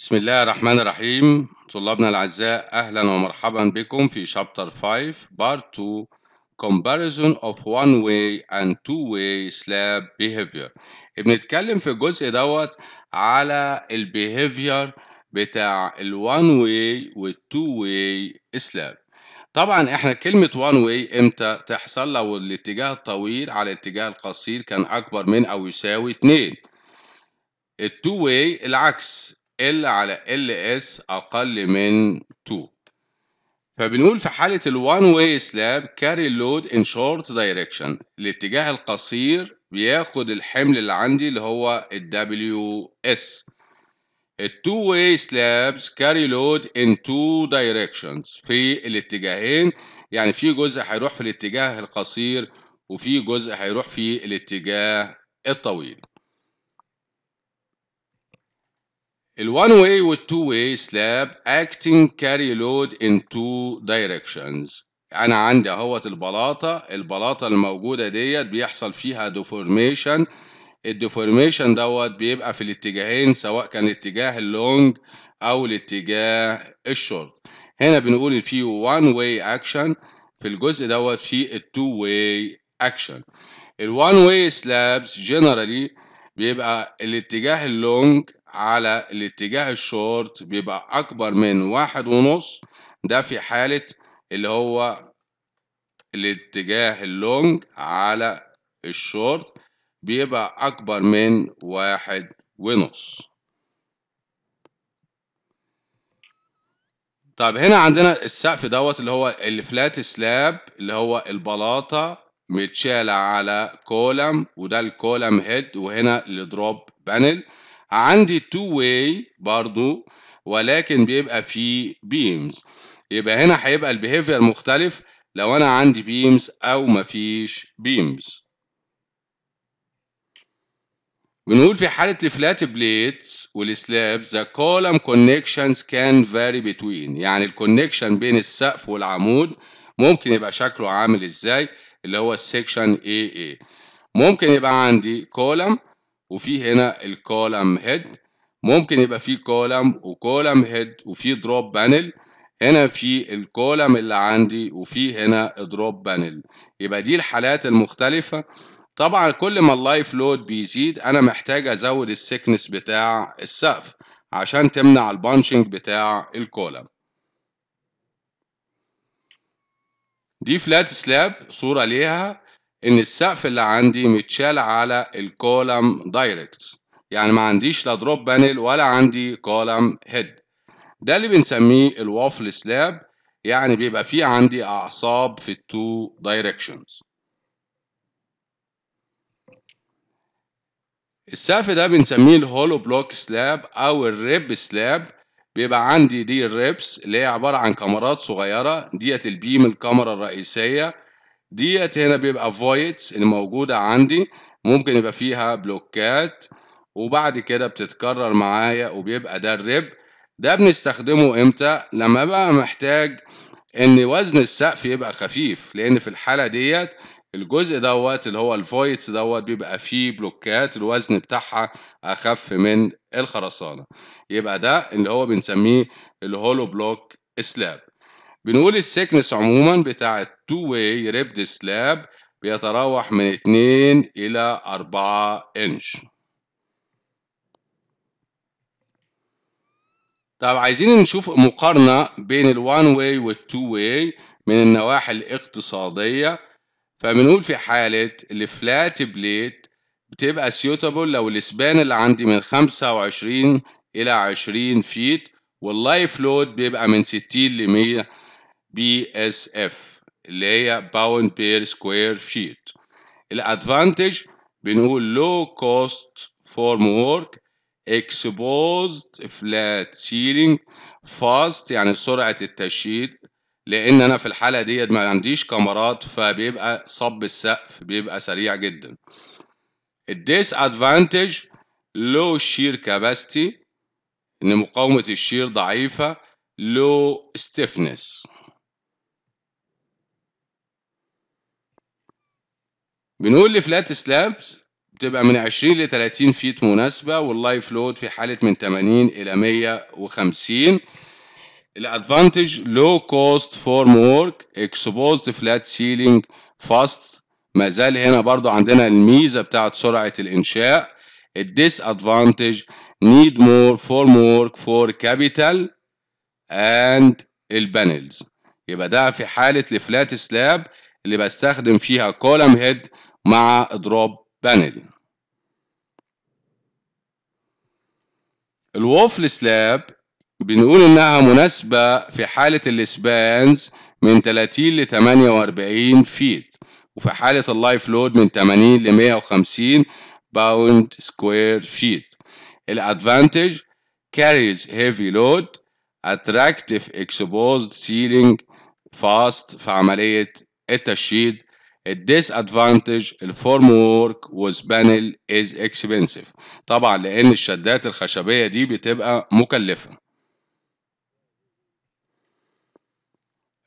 بسم الله الرحمن الرحيم طلابنا الأعزاء أهلا ومرحبا بكم في شابتر 5 بارت 2 Comparison of one way and two way slab behavior بنتكلم في الجزء دوت على البيهيفير بتاع الوان واي والتو واي سلاب طبعا احنا كلمة وان واي امتى تحصل لو الاتجاه الطويل على الاتجاه القصير كان اكبر من او يساوي اتنين التو واي العكس ال على ال اس أقل من 2 فبنقول في حالة الوان واي سلاب كاري لود ان شورت دايركشن الاتجاه القصير بياخد الحمل اللي عندي اللي هو الدبليو اس التو واي سلابس كاري لود ان تو دايركشنز في الاتجاهين يعني في جزء هيروح في الاتجاه القصير وفي جزء هيروح في الاتجاه الطويل الوان واي والتو واي سلاب اكتنج كاري لود ان تو دايركشنز انا عندي اهوت البلاطه البلاطه الموجوده ديت بيحصل فيها ديفورميشن الديفورميشن دوت بيبقى في الاتجاهين سواء كان الاتجاه اللونج او الاتجاه الشورت هنا بنقول في وان واي اكشن في الجزء دوت في التو واي اكشن الوان واي سلابس جنرالي بيبقى الاتجاه اللونج على الاتجاه الشورت بيبقى أكبر من واحد ونص ده في حالة اللي هو الاتجاه اللونج على الشورت بيبقى أكبر من واحد ونص طب هنا عندنا السقف دوت اللي هو الفلات سلاب اللي هو البلاطة متشالة على كولم وده الكولم هيد وهنا الدروب بانل عندي تو واي برضو ولكن بيبقى فيه بيمز يبقى هنا هيبقى البيهيفير مختلف لو انا عندي بيمز او مفيش بيمز بنقول في حالة الفلات بليتس والسلابز the column connections can vary between يعني الكونكشن بين السقف والعمود ممكن يبقى شكله عامل ازاي اللي هو السكشن AA ممكن يبقى عندي column وفي هنا الكولم هيد ممكن يبقى في كولم وكولم هيد وفي دروب بانل هنا في الكولم اللي عندي وفي هنا دروب بانل يبقى دي الحالات المختلفة طبعا كل ما اللايف لود بيزيد انا محتاج ازود السكنس بتاع السقف عشان تمنع البانشنج بتاع الكولم دي فلات سلاب صورة ليها ان السقف اللي عندي متشال على الكولم دايركت يعني ما عنديش لا دروب بانل ولا عندي كولم هيد ده اللي بنسميه الوافل سلاب يعني بيبقى فيه عندي اعصاب في التو دايركشنز السقف ده بنسميه الهولو بلوك سلاب او الريب سلاب بيبقى عندي دي الريبس اللي هي عبارة عن كاميرات صغيرة ديت البيم الكاميرا الرئيسية ديت هنا بيبقى فويدز اللي موجودة عندي ممكن يبقى فيها بلوكات وبعد كده بتتكرر معايا وبيبقى ده الرب ده بنستخدمه امتى لما بقى محتاج ان وزن السقف يبقى خفيف لان في الحالة ديت الجزء دوت اللي هو الفويتس دوت بيبقى فيه بلوكات الوزن بتاعها اخف من الخرسانة يبقى ده اللي هو بنسميه الهولو بلوك سلاب بنقول السكنس عموما بتاع التو واي ريبد سلاب بيتراوح من 2 إلى 4 إنش طب عايزين نشوف مقارنة بين الوان واي والتو واي من النواحي الاقتصادية فبنقول في حالة الفلات بليت بتبقى سيوتابل لو السبان اللي عندي من 25 إلى 20 فيت واللايف لود بيبقى من 60 ل 100 بي اس اف اللي هي باوند بير سكوير شيت الادفانتج بنقول لو كوست فورم وورك اكسبوزد فلات سيلينج فاست يعني سرعه التشييد لان انا في الحاله ديت ما عنديش كاميرات فبيبقى صب السقف بيبقى سريع جدا الديس ادفانتج لو شير كاباستي ان مقاومه الشير ضعيفه لو ستيفنس بنقول لفلات سلابس بتبقى من 20 ل 30 فيت مناسبة واللايف لود في حالة من 80 إلى 150 الادفانتج لو كوست فورم وورك اكسبوزد فلات سيلينج فاست ما زال هنا برضو عندنا الميزة بتاعه سرعة الإنشاء الديس ادفانتج نيد مور فورم وورك فور كابيتال اند البانلز يبقى ده في حالة الفلات سلاب اللي بستخدم فيها كولم هيد مع اضراب بانل الوفل سلاب بنقول انها مناسبة في حالة الاسبانز من 30 ل 48 فيت وفي حالة اللايف لود من 80 ل 150 باوند سكوير فيت الادفانتج carries heavy load attractive exposed ceiling fast في عملية التشييد الديس الفورم وورك وذ بانل از اكسبنسيف طبعا لان الشدات الخشبيه دي بتبقى مكلفه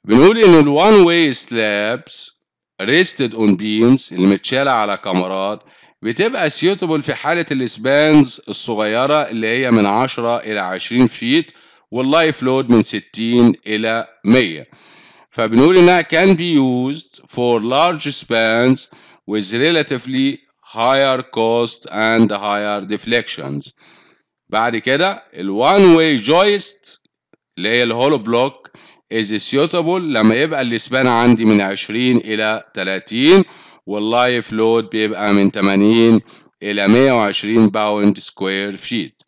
بنقول ان الوان واي سلابس ريستد اون بيمز اللي متشاله على كمرات بتبقى سيوتبل في حاله الاسبانز الصغيره اللي هي من 10 الى 20 فيت واللايف لود من 60 الى 100 فبنقول انها can be used for large spans with relatively higher cost and higher deflections بعد كده ال one way joist اللي هي الهولو بلوك is suitable لما يبقى السبان عندي من 20 الى 30 واللايف لود بيبقى من 80 الى 120 باوند سكوير فيت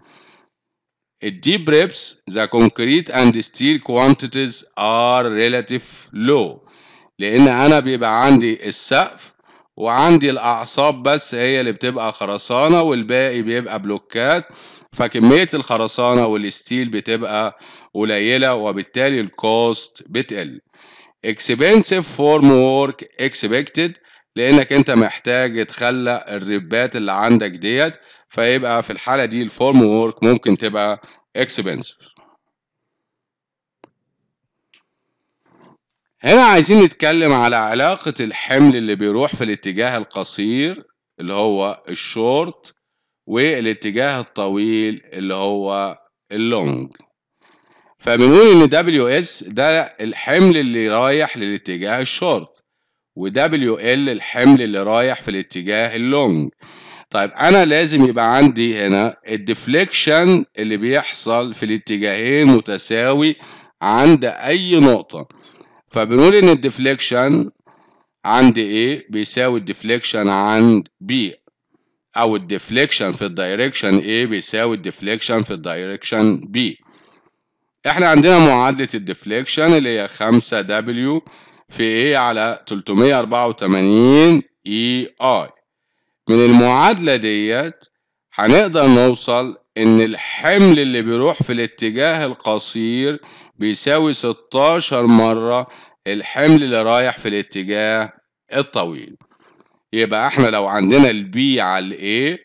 الديب ريبس the concrete and steel quantities are relative low لان انا بيبقى عندي السقف وعندي الاعصاب بس هي اللي بتبقى خرسانه والباقي بيبقى بلوكات فكميه الخرسانه والستيل بتبقى قليله وبالتالي الكوست بتقل expensive form work expected لانك انت محتاج تخلق الربات اللي عندك ديت فيبقى في الحالة دي الفورم وورك ممكن تبقى expensive هنا عايزين نتكلم على علاقة الحمل اللي بيروح في الاتجاه القصير اللي هو الشورت والاتجاه الطويل اللي هو اللونج فبنقول ان دبليو اس ده الحمل اللي رايح للاتجاه الشورت و WL ال الحمل اللي رايح في الاتجاه اللونج طيب انا لازم يبقى عندي هنا الديفليكشن اللي بيحصل في الاتجاهين متساوي عند اي نقطه فبنقول ان الديفليكشن عند A بيساوي الديفليكشن عند B او الديفليكشن في الدايركشن A بيساوي الديفليكشن في الدايركشن B احنا عندنا معادلة الديفليكشن اللي هي 5 W في A على 384 EI من المعادلة ديت هنقدر نوصل إن الحمل اللي بيروح في الاتجاه القصير بيساوي 16 مرة الحمل اللي رايح في الاتجاه الطويل يبقى احنا لو عندنا البي على الاي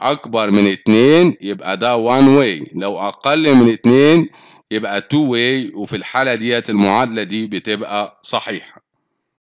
اكبر من اتنين يبقى ده وان واي لو اقل من اتنين يبقى تو واي وفي الحالة ديت المعادلة دي بتبقى صحيحة